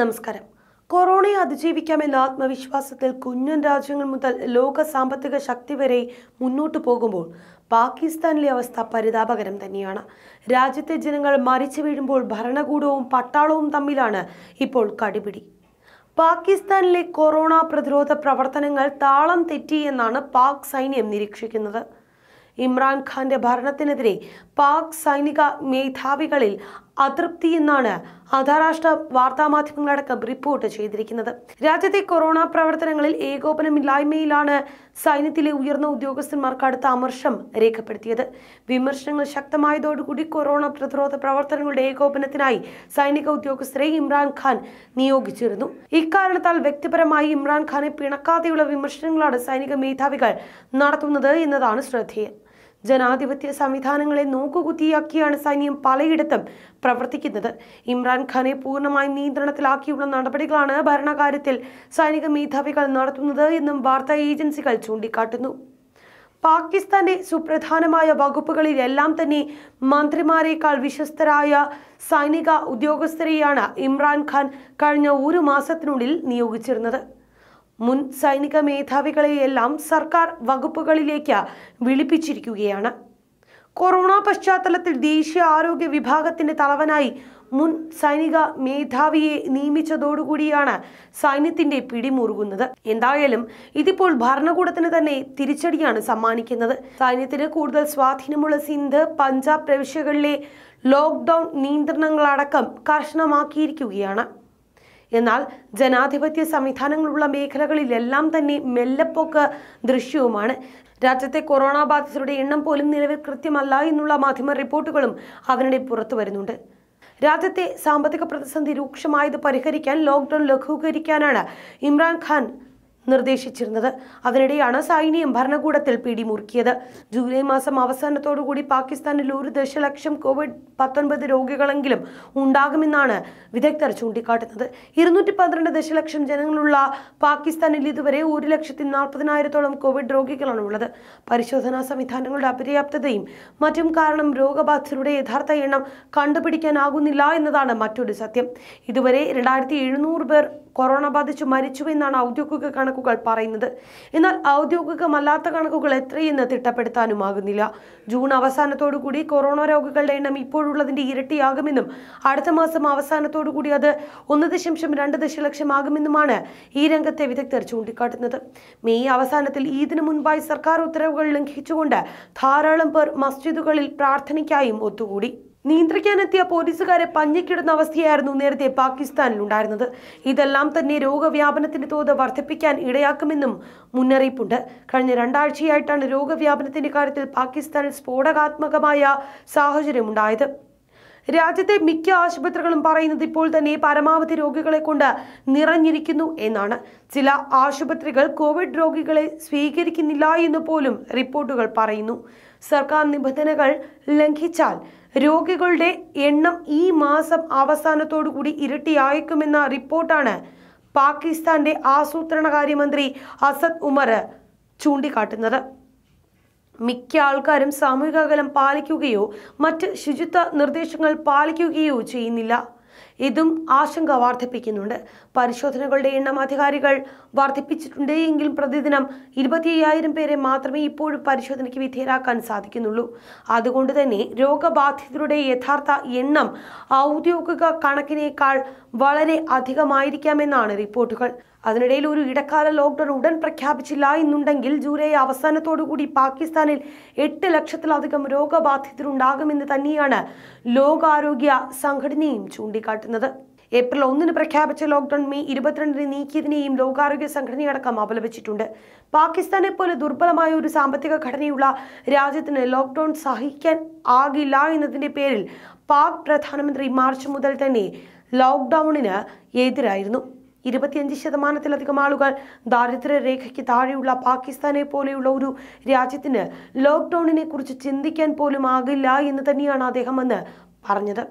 നമസ്കാരം കൊറോണയെ അതിജീവിക്കാമെന്ന ആത്മവിശ്വാസത്തിൽ കുഞ്ഞൻ രാജ്യങ്ങൾ മുതൽ ലോക സാമ്പത്തിക ശക്തി വരെ മുന്നോട്ട് പോകുമ്പോൾ പാകിസ്ഥാനിലെ അവസ്ഥ പരിതാപകരം തന്നെയാണ് രാജ്യത്തെ ജനങ്ങൾ മരിച്ചു വീഴുമ്പോൾ ഭരണകൂടവും പട്ടാളവും തമ്മിലാണ് ഇപ്പോൾ കടിപിടി പാകിസ്ഥാനിലെ കൊറോണ പ്രതിരോധ പ്രവർത്തനങ്ങൾ താളം തെറ്റി എന്നാണ് പാക് സൈന്യം നിരീക്ഷിക്കുന്നത് ഇമ്രാൻഖാന്റെ ഭരണത്തിനെതിരെ പാക് സൈനിക മേധാവികളിൽ അതൃപ്തി എന്നാണ് അന്താരാഷ്ട്ര വാർത്താമാധ്യമങ്ങളടക്കം റിപ്പോർട്ട് ചെയ്തിരിക്കുന്നത് രാജ്യത്തെ കൊറോണ പ്രവർത്തനങ്ങളിൽ ഏകോപനമില്ലായ്മയിലാണ് സൈന്യത്തിലെ ഉയർന്ന ഉദ്യോഗസ്ഥന്മാർക്ക് അടുത്ത അമർഷം രേഖപ്പെടുത്തിയത് വിമർശനങ്ങൾ ശക്തമായതോടുകൂടി കൊറോണ പ്രതിരോധ പ്രവർത്തനങ്ങളുടെ ഏകോപനത്തിനായി സൈനിക ഉദ്യോഗസ്ഥരെ ഇമ്രാൻഖാൻ നിയോഗിച്ചിരുന്നു ഇക്കാരണത്താൽ വ്യക്തിപരമായി ഇമ്രാൻഖാനെ പിണക്കാതെയുള്ള വിമർശനങ്ങളാണ് സൈനിക മേധാവികൾ നടത്തുന്നത് എന്നതാണ് ശ്രദ്ധേയം ജനാധിപത്യ സംവിധാനങ്ങളെ നോക്കുകുത്തിയാക്കിയാണ് സൈന്യം പലയിടത്തും പ്രവർത്തിക്കുന്നത് ഇമ്രാൻഖാനെ പൂർണ്ണമായി നിയന്ത്രണത്തിലാക്കിയുള്ള നടപടികളാണ് ഭരണകാര്യത്തിൽ സൈനിക മേധാവികൾ നടത്തുന്നത് എന്നും വാർത്താ ഏജൻസികൾ ചൂണ്ടിക്കാട്ടുന്നു പാകിസ്ഥാന്റെ സുപ്രധാനമായ വകുപ്പുകളിലെല്ലാം തന്നെ മന്ത്രിമാരെക്കാൾ വിശ്വസ്തരായ സൈനിക ഉദ്യോഗസ്ഥരെയാണ് ഇമ്രാൻഖാൻ കഴിഞ്ഞ ഒരു മാസത്തിനുള്ളിൽ നിയോഗിച്ചിരുന്നത് മുൻ സൈനിക മേധാവികളെയെല്ലാം സർക്കാർ വകുപ്പുകളിലേക്ക് വിളിപ്പിച്ചിരിക്കുകയാണ് കൊറോണ പശ്ചാത്തലത്തിൽ ദേശീയ ആരോഗ്യ വിഭാഗത്തിന്റെ തലവനായി മുൻ സൈനിക മേധാവിയെ നിയമിച്ചതോടുകൂടിയാണ് സൈന്യത്തിന്റെ പിടിമുറുകുന്നത് എന്തായാലും ഇതിപ്പോൾ ഭരണകൂടത്തിന് തന്നെ തിരിച്ചടിയാണ് സമ്മാനിക്കുന്നത് സൈന്യത്തിന് കൂടുതൽ സ്വാധീനമുള്ള സിന്ധ് പഞ്ചാബ് പ്രവിശ്യകളിലെ ലോക്ക്ഡൌൺ നിയന്ത്രണങ്ങളടക്കം കർശനമാക്കിയിരിക്കുകയാണ് എന്നാൽ ജനാധിപത്യ സംവിധാനങ്ങളുള്ള മേഖലകളിലെല്ലാം തന്നെ മെല്ലപ്പോക്ക് ദൃശ്യവുമാണ് രാജ്യത്തെ കൊറോണ ബാധിതരുടെ എണ്ണം പോലും നിലവിൽ കൃത്യമല്ല എന്നുള്ള മാധ്യമ റിപ്പോർട്ടുകളും അതിനിടെ പുറത്തു വരുന്നുണ്ട് രാജ്യത്തെ സാമ്പത്തിക പ്രതിസന്ധി രൂക്ഷമായത് പരിഹരിക്കാൻ ലോക്ക്ഡൌൺ ലഘൂകരിക്കാനാണ് ഇമ്രാൻഖാൻ നിർദ്ദേശിച്ചിരുന്നത് അതിനിടെയാണ് സൈന്യം ഭരണകൂടത്തിൽ പിടിമുറുക്കിയത് ജൂലൈ മാസം അവസാനത്തോടുകൂടി പാകിസ്ഥാനിൽ ഒരു ദശലക്ഷം കോവിഡ് പത്തൊൻപത് രോഗികളെങ്കിലും ഉണ്ടാകുമെന്നാണ് വിദഗ്ധർ ചൂണ്ടിക്കാട്ടുന്നത് ഇരുന്നൂറ്റി പന്ത്രണ്ട് ദശലക്ഷം ജനങ്ങളുള്ള പാകിസ്ഥാനിൽ ഇതുവരെ ഒരു ലക്ഷത്തി നാൽപ്പതിനായിരത്തോളം കോവിഡ് രോഗികളാണ് ഉള്ളത് പരിശോധനാ സംവിധാനങ്ങളുടെ അപര്യാപ്തതയും മറ്റും കാരണം രോഗബാധിതരുടെ യഥാർത്ഥ എണ്ണം കണ്ടുപിടിക്കാനാകുന്നില്ല എന്നതാണ് മറ്റൊരു സത്യം ഇതുവരെ രണ്ടായിരത്തി പേർ കൊറോണ ബാധിച്ച് മരിച്ചു എന്നാണ് ഔദ്യോഗിക കണക്കുകൾ പറയുന്നത് എന്നാൽ ഔദ്യോഗികമല്ലാത്ത കണക്കുകൾ എത്രയെന്ന് തിട്ടപ്പെടുത്താനുമാകുന്നില്ല ജൂൺ അവസാനത്തോടുകൂടി കൊറോണ രോഗികളുടെ എണ്ണം ഇപ്പോഴുള്ളതിന്റെ ഇരട്ടിയാകുമെന്നും അടുത്ത മാസം അവസാനത്തോടുകൂടി അത് ഒന്ന് ദശാംശം രണ്ട് ദശലക്ഷമാകുമെന്നുമാണ് ഈ രംഗത്തെ വിദഗ്ധർ ചൂണ്ടിക്കാട്ടുന്നത് മെയ് അവസാനത്തിൽ ഈദിന് മുൻപായി സർക്കാർ ഉത്തരവുകൾ ലംഘിച്ചുകൊണ്ട് ധാരാളം പേർ മസ്ജിദുകളിൽ പ്രാർത്ഥനയ്ക്കായും ഒത്തുകൂടി നിയന്ത്രിക്കാനെത്തിയ പോലീസുകാരെ പഞ്ഞിക്കിടുന്ന അവസ്ഥയായിരുന്നു നേരത്തെ പാകിസ്ഥാനിൽ ഉണ്ടായിരുന്നത് ഇതെല്ലാം തന്നെ രോഗവ്യാപനത്തിന്റെ തോത് വർദ്ധിപ്പിക്കാൻ ഇടയാക്കുമെന്നും മുന്നറിയിപ്പുണ്ട് കഴിഞ്ഞ രണ്ടാഴ്ചയായിട്ടാണ് രോഗവ്യാപനത്തിന്റെ കാര്യത്തിൽ പാകിസ്ഥാനിൽ സ്ഫോടകാത്മകമായ സാഹചര്യമുണ്ടായത് രാജ്യത്തെ മിക്ക ആശുപത്രികളും പറയുന്നത് ഇപ്പോൾ തന്നെ പരമാവധി രോഗികളെ കൊണ്ട് നിറഞ്ഞിരിക്കുന്നു എന്നാണ് ചില ആശുപത്രികൾ കോവിഡ് രോഗികളെ സ്വീകരിക്കുന്നില്ല എന്ന് പോലും റിപ്പോർട്ടുകൾ പറയുന്നു സർക്കാർ നിബന്ധനകൾ ലംഘിച്ചാൽ രോഗികളുടെ എണ്ണം ഈ മാസം അവസാനത്തോടുകൂടി ഇരട്ടിയായേക്കുമെന്ന റിപ്പോർട്ടാണ് പാകിസ്ഥാന്റെ ആസൂത്രണകാര്യമന്ത്രി അസദ് ഉമർ ചൂണ്ടിക്കാട്ടുന്നത് മിക്ക ആൾക്കാരും സാമൂഹിക അകലം പാലിക്കുകയോ മറ്റ് ശുചിത്വ നിർദ്ദേശങ്ങൾ പാലിക്കുകയോ ചെയ്യുന്നില്ല ഇതും ആശങ്ക വർദ്ധിപ്പിക്കുന്നുണ്ട് പരിശോധനകളുടെ എണ്ണം അധികാരികൾ വർദ്ധിപ്പിച്ചിട്ടുണ്ട് എങ്കിലും പ്രതിദിനം ഇരുപത്തി അയ്യായിരം പേരെ മാത്രമേ ഇപ്പോഴും പരിശോധനയ്ക്ക് വിധേയരാക്കാൻ സാധിക്കുന്നുള്ളൂ അതുകൊണ്ട് തന്നെ രോഗബാധിതരുടെ യഥാർത്ഥ എണ്ണം ഔദ്യോഗിക കണക്കിനേക്കാൾ വളരെ അധികമായിരിക്കാമെന്നാണ് റിപ്പോർട്ടുകൾ അതിനിടയിൽ ഒരു ഇടക്കാല ലോക്ക്ഡൌൺ ഉടൻ പ്രഖ്യാപിച്ചില്ല എന്നുണ്ടെങ്കിൽ ജൂലൈ അവസാനത്തോടുകൂടി പാകിസ്ഥാനിൽ എട്ട് ലക്ഷത്തിലധികം രോഗബാധിതരുണ്ടാകുമെന്ന് തന്നെയാണ് ലോകാരോഗ്യ സംഘടനയും ചൂണ്ടിക്കാട്ടുന്നത് ചൂണ്ടിക്കാട്ടുന്നത് ഏപ്രിൽ ഒന്നിന് പ്രഖ്യാപിച്ച ലോക്ഡൌൺ മെയ് ഇരുപത്തിരണ്ടിന് നീക്കിയതിനെയും ലോകാരോഗ്യ സംഘടനയടക്കം അപലപിച്ചിട്ടുണ്ട് പാകിസ്ഥാനെ പോലെ ദുർബലമായ ഒരു സാമ്പത്തിക ഘടനയുള്ള രാജ്യത്തിന് ലോക്ഡൌൺ സഹിക്കാൻ ആകില്ല എന്നതിന്റെ പേരിൽ പാക് പ്രധാനമന്ത്രി മാർച്ച് മുതൽ തന്നെ ലോക്ക്ഡൌണിന് എതിരായിരുന്നു ഇരുപത്തിയഞ്ച് ശതമാനത്തിലധികം ആളുകൾ ദാരിദ്ര്യരേഖയ്ക്ക് താഴെയുള്ള പാകിസ്ഥാനെ പോലെയുള്ള ഒരു രാജ്യത്തിന് ലോക്ക്ഡൌണിനെ കുറിച്ച് ചിന്തിക്കാൻ പോലും ആകില്ല എന്ന് തന്നെയാണ് അദ്ദേഹം അദ്ദേഹമെന്ന് പറഞ്ഞത്